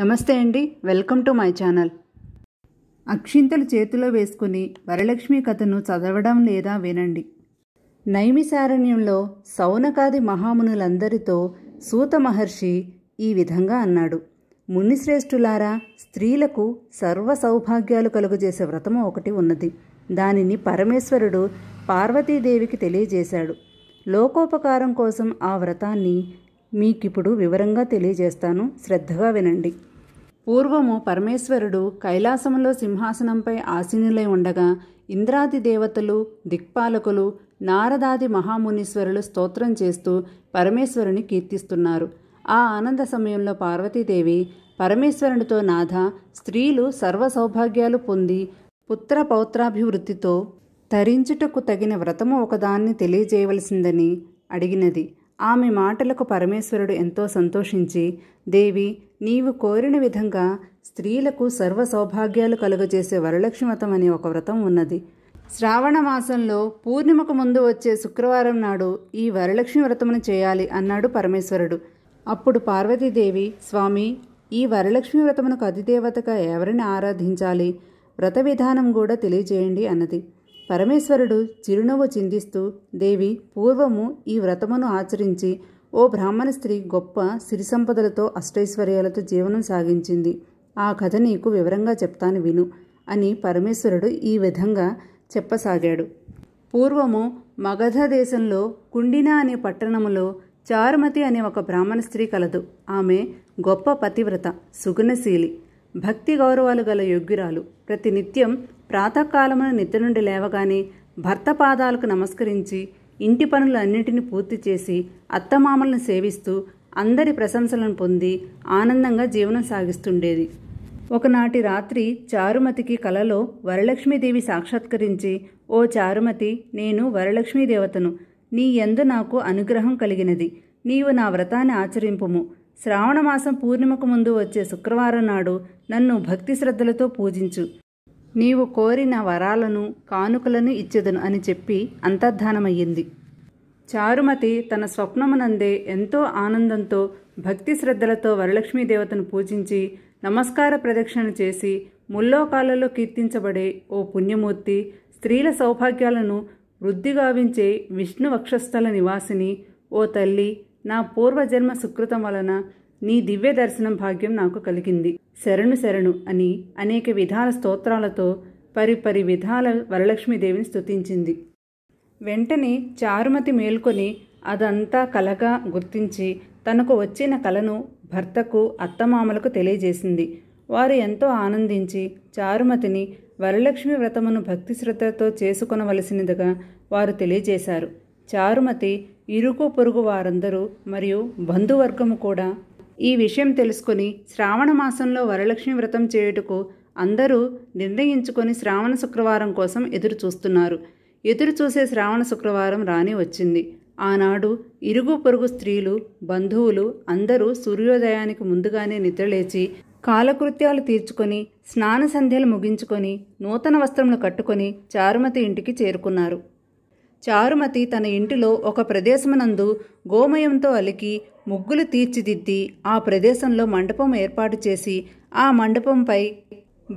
నమస్తే అండి welcome to my channel అక్షింతలు చేతిలో వేసుకుని వరలక్ష్మి కథను చదవడం లేదా వినండి నైమిశారణ్యంలో సౌనకాది మహామునులందరితో సూత మహర్షి ఈ విధంగా అన్నాడు మునిశ్రేష్ఠులారా స్త్రీలకు సర్వ సౌభాగ్యాలు కలుగజేసే వ్రతము ఒకటి ఉన్నది దానిని పరమేశ్వరుడు పార్వతీదేవికి తెలియజేశాడు లోకోపకారం కోసం ఆ వ్రతాన్ని మీకిప్పుడు వివరంగా తెలియజేస్తాను శ్రద్ధగా వినండి పూర్వము పరమేశ్వరుడు కైలాసంలో సింహాసనంపై ఆసీనులై ఉండగా ఇంద్రాది దేవతలు దిక్పాలకులు నారదాది మహామునీశ్వరులు స్తోత్రం చేస్తూ పరమేశ్వరుని కీర్తిస్తున్నారు ఆ ఆనంద సమయంలో పార్వతీదేవి పరమేశ్వరునితో నాథ స్త్రీలు సర్వ సౌభాగ్యాలు పొంది పుత్ర పౌత్రాభివృద్ధితో తరించుటకు తగిన వ్రతము ఒకదాన్ని తెలియజేయవలసిందని అడిగినది ఆమె మాటలకు పరమేశ్వరుడు ఎంతో సంతోషించి దేవి నీవు కోరిన విధంగా స్త్రీలకు సర్వ సౌభాగ్యాలు కలుగజేసే వరలక్ష్మివ్రతం అనే ఒక వ్రతం ఉన్నది శ్రావణ మాసంలో పూర్ణిమకు ముందు వచ్చే శుక్రవారం నాడు ఈ వరలక్ష్మి వ్రతమును చేయాలి అన్నాడు పరమేశ్వరుడు అప్పుడు పార్వతీదేవి స్వామి ఈ వరలక్ష్మి వ్రతమునకు అతిదేవతగా ఎవరిని ఆరాధించాలి వ్రత విధానం కూడా తెలియజేయండి అన్నది పరమేశ్వరుడు చిరునవ్వు చిందిస్తూ దేవి పూర్వము ఈ వ్రతమును ఆచరించి ఓ బ్రాహ్మణ స్త్రీ గొప్ప సిరి సంపదలతో అష్టైశ్వర్యాలతో జీవనం సాగించింది ఆ కథ నీకు వివరంగా చెప్తాను విను అని పరమేశ్వరుడు ఈ విధంగా చెప్పసాగాడు పూర్వము మగధ దేశంలో కుండినా అనే పట్టణములో చారుమతి అనే ఒక బ్రాహ్మణ స్త్రీ కలదు ఆమె గొప్ప పతివ్రత సుగుణశీలి భక్తి గౌరవాలు గల యోగ్యురాలు ప్రతినిత్యం ప్రాతకాలమున నిద్ర నుండి లేవగానే భర్త పాదాలకు నమస్కరించి ఇంటి పనులన్నింటినీ పూర్తి చేసి అత్తమామలను సేవిస్తూ అందరి ప్రశంసలను పొంది ఆనందంగా జీవనం సాగిస్తుండేది ఒకనాటి రాత్రి చారుమతికి కలలో వరలక్ష్మీదేవి సాక్షాత్కరించి ఓ చారుమతి నేను వరలక్ష్మీ దేవతను నీ ఎందు నాకు అనుగ్రహం కలిగినది నీవు నా వ్రతాన్ని ఆచరింపుము శ్రావణమాసం పూర్ణిమకు ముందు వచ్చే శుక్రవారం నాడు నన్ను భక్తి శ్రద్ధలతో పూజించు నీవు కోరిన వరాలను కానుకలను ఇచ్చేదను అని చెప్పి అంతర్ధానమయ్యింది చారుమతి తన స్వప్నమునందే ఎంతో ఆనందంతో భక్తి శ్రద్ధలతో వరలక్ష్మీదేవతను దేవతను పూజించి నమస్కార ప్రదక్షిణ చేసి ముల్లోకాలలో కీర్తించబడే ఓ పుణ్యమూర్తి స్త్రీల సౌభాగ్యాలను వృద్ధిగావించే విష్ణు వక్షస్థల నివాసిని ఓ తల్లి నా పూర్వజన్మ సుకృతం వలన నీ దివ్య దర్శనం భాగ్యం నాకు కలిగింది శరణు శరణు అని అనేక విధాల స్తోత్రాలతో పరిపరి విధాల వరలక్ష్మీదేవిని స్తుతించింది వెంటనే చారుమతి మేల్కొని అదంతా కలగా గుర్తించి తనకు వచ్చిన కలను భర్తకు అత్తమామలకు తెలియజేసింది వారు ఎంతో ఆనందించి చారుమతిని వరలక్ష్మి వ్రతమును భక్తి శ్రద్ధతో చేసుకునవలసినదిగా వారు తెలియజేశారు చారుమతి ఇరుకు పొరుగు వారందరూ మరియు బంధువర్గము కూడా ఈ విషయం తెలుసుకుని శ్రావణ మాసంలో వరలక్ష్మి వ్రతం చేయుటకు అందరూ నిర్ణయించుకొని శ్రావణ శుక్రవారం కోసం ఎదురు చూస్తున్నారు ఎదురు చూసే శ్రావణ శుక్రవారం రాని వచ్చింది ఆనాడు ఇరుగు పొరుగు స్త్రీలు బంధువులు అందరూ సూర్యోదయానికి ముందుగానే నిద్రలేచి కాలకృత్యాలు తీర్చుకొని స్నాన సంధ్యలు ముగించుకొని నూతన వస్త్రములు కట్టుకొని చారుమతి ఇంటికి చేరుకున్నారు చారుమతి తన ఇంటిలో ఒక ప్రదేశమునందు గోమయంతో అలికి ముగ్గులు తీర్చిదిద్ది ఆ ప్రదేశంలో మండపం ఏర్పాటు చేసి ఆ మండపంపై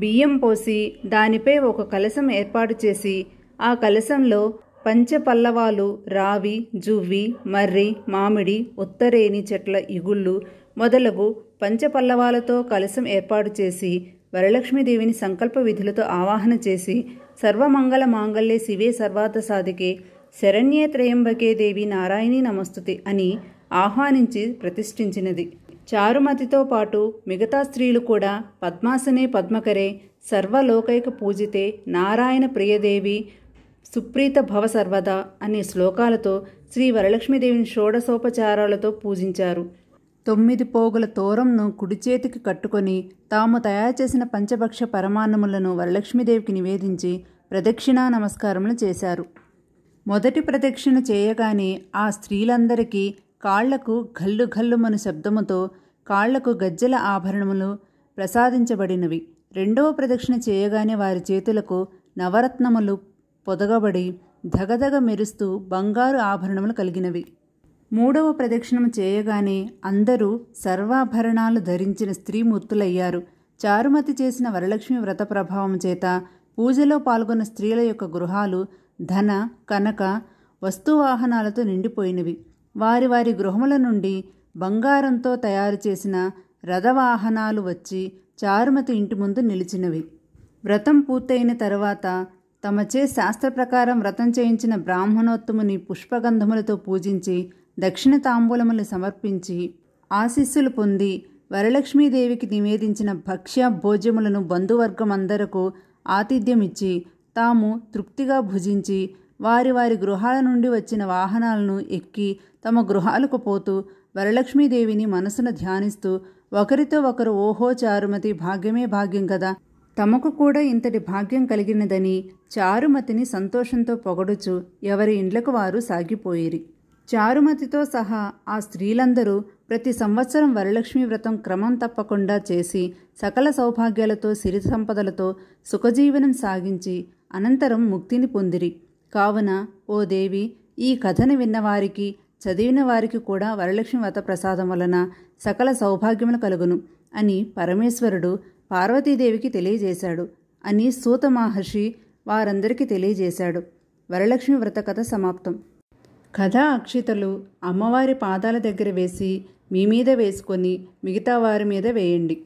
బియ్యం పోసి దానిపై ఒక కలశం ఏర్పాటు చేసి ఆ కలశంలో పంచపల్లవాలు రావి జువ్వి మర్రి మామిడి ఉత్తరేని చెట్ల ఇగుళ్ళు మొదలగు పంచపల్లవాలతో కలశం ఏర్పాటు చేసి వరలక్ష్మీదేవిని సంకల్ప విధులతో ఆవాహన చేసి సర్వమంగళ మాంగళ్యే శివే సర్వార్థ సాధికే శరణ్యే త్రయంబకే దేవి నారాయణి నమస్తుతి అని ఆహ్వానించి ప్రతిష్ఠించినది చారుమతితో పాటు మిగతా స్త్రీలు కూడా పద్మాసనే పద్మకరే సర్వలోకైక పూజితే నారాయణ ప్రియదేవి సుప్రీత భవ సర్వదా అనే శ్లోకాలతో శ్రీ వరలక్ష్మీదేవిని షోడశోపచారాలతో పూజించారు తొమ్మిది పోగుల తోరంను కుడిచేతికి కట్టుకొని తాము తయారు చేసిన పంచభక్ష పరమాన్నములను వరలక్ష్మీదేవికి నివేదించి ప్రదక్షిణా నమస్కారములు చేశారు మొదటి ప్రదక్షిణ చేయగానే ఆ స్త్రీలందరికీ కాళ్లకు ఘల్లు ఘల్లుమను శబ్దముతో కాళ్లకు గజ్జల ఆభరణములు ప్రసాదించబడినవి రెండవ ప్రదక్షిణ చేయగానే వారి చేతులకు నవరత్నములు పొదగబడి ధగధగ మెరుస్తూ బంగారు ఆభరణములు కలిగినవి మూడవ ప్రదక్షిణం చేయగానే అందరూ సర్వాభరణాలు ధరించిన స్త్రీమూర్తులయ్యారు చారుమతి చేసిన వరలక్ష్మి వ్రత ప్రభావం చేత పూజలో పాల్గొన్న స్త్రీల యొక్క గృహాలు ధన కనక వస్తువాహనాలతో నిండిపోయినవి వారి వారి గృహముల నుండి బంగారంతో తయారు చేసిన రథవాహనాలు వచ్చి చారుమతి ఇంటి ముందు నిలిచినవి వ్రతం పూర్తయిన తర్వాత తమచే శాస్త్ర ప్రకారం వ్రతం చేయించిన బ్రాహ్మణోత్తముని పుష్పగంధములతో పూజించి దక్షిణ తాంబూలములు సమర్పించి ఆశీస్సులు పొంది వరలక్ష్మీదేవికి నివేదించిన భక్ష్య భోజ్యములను బంధువర్గమందరకు ఆతిథ్యమిచ్చి తాము తృప్తిగా భుజించి వారి వారి గృహాల నుండి వచ్చిన వాహనాలను ఎక్కి తమ గృహాలకు పోతూ వరలక్ష్మీదేవిని మనసున ధ్యానిస్తూ ఒకరితో ఒకరు ఓహో చారుమతి భాగ్యమే భాగ్యం కదా తమకు కూడా ఇంతటి భాగ్యం కలిగినదని చారుమతిని సంతోషంతో పొగడుచు ఎవరి ఇండ్లకు వారు సాగిపోయిరి చారుమతితో సహా ఆ స్త్రీలందరూ ప్రతి సంవత్సరం వరలక్ష్మి వ్రతం క్రమం తప్పకుండా చేసి సకల సౌభాగ్యాలతో సిరి సంపదలతో సుఖజీవనం సాగించి అనంతరం ముక్తిని పొందిరి కావున ఓ దేవి ఈ కథను విన్నవారికి చదివిన వారికి కూడా వరలక్ష్మి వ్రత ప్రసాదం వలన సకల సౌభాగ్యములు కలుగును అని పరమేశ్వరుడు పార్వతీదేవికి తెలియజేశాడు అని సూత మహర్షి వారందరికీ తెలియజేశాడు వరలక్ష్మి వ్రత కథ సమాప్తం కథా అక్షితలు అమ్మవారి పాదాల దగ్గర వేసి మీ మీద వేసుకొని మిగతా వారి మీద వేయండి